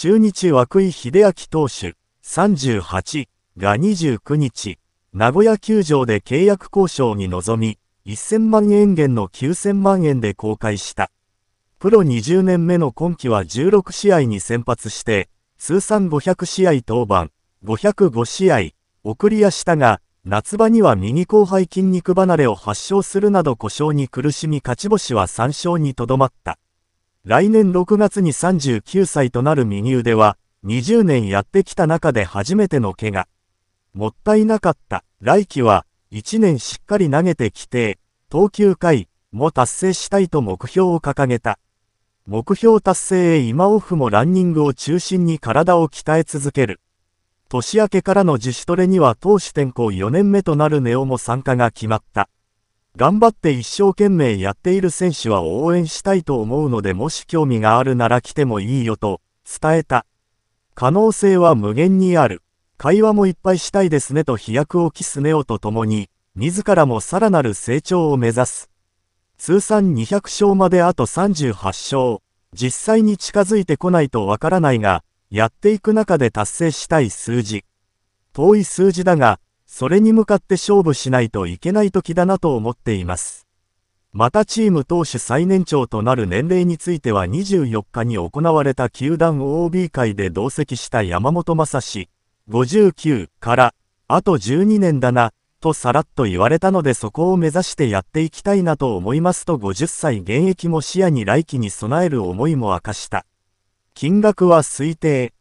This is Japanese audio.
中日涌井秀明投手38が29日、名古屋球場で契約交渉に臨み、1000万円減の9000万円で公開した。プロ20年目の今季は16試合に先発して、通算500試合登板、505試合、送りやしたが、夏場には右後背筋肉離れを発症するなど故障に苦しみ勝ち星は3勝にとどまった。来年6月に39歳となる右腕は、20年やってきた中で初めての怪我。もったいなかった、来季は、1年しっかり投げてきて、投球回も達成したいと目標を掲げた。目標達成へ今オフもランニングを中心に体を鍛え続ける。年明けからの自主トレには投手転向4年目となるネオも参加が決まった。頑張って一生懸命やっている選手は応援したいと思うのでもし興味があるなら来てもいいよと伝えた。可能性は無限にある。会話もいっぱいしたいですねと飛躍を期すネオと共に、自らもさらなる成長を目指す。通算200勝まであと38勝。実際に近づいてこないとわからないが、やっていく中で達成したい数字。遠い数字だが、それに向かって勝負しないといけない時だなと思っています。またチーム投手最年長となる年齢については24日に行われた球団 OB 会で同席した山本正史59からあと12年だなとさらっと言われたのでそこを目指してやっていきたいなと思いますと50歳現役も視野に来季に備える思いも明かした金額は推定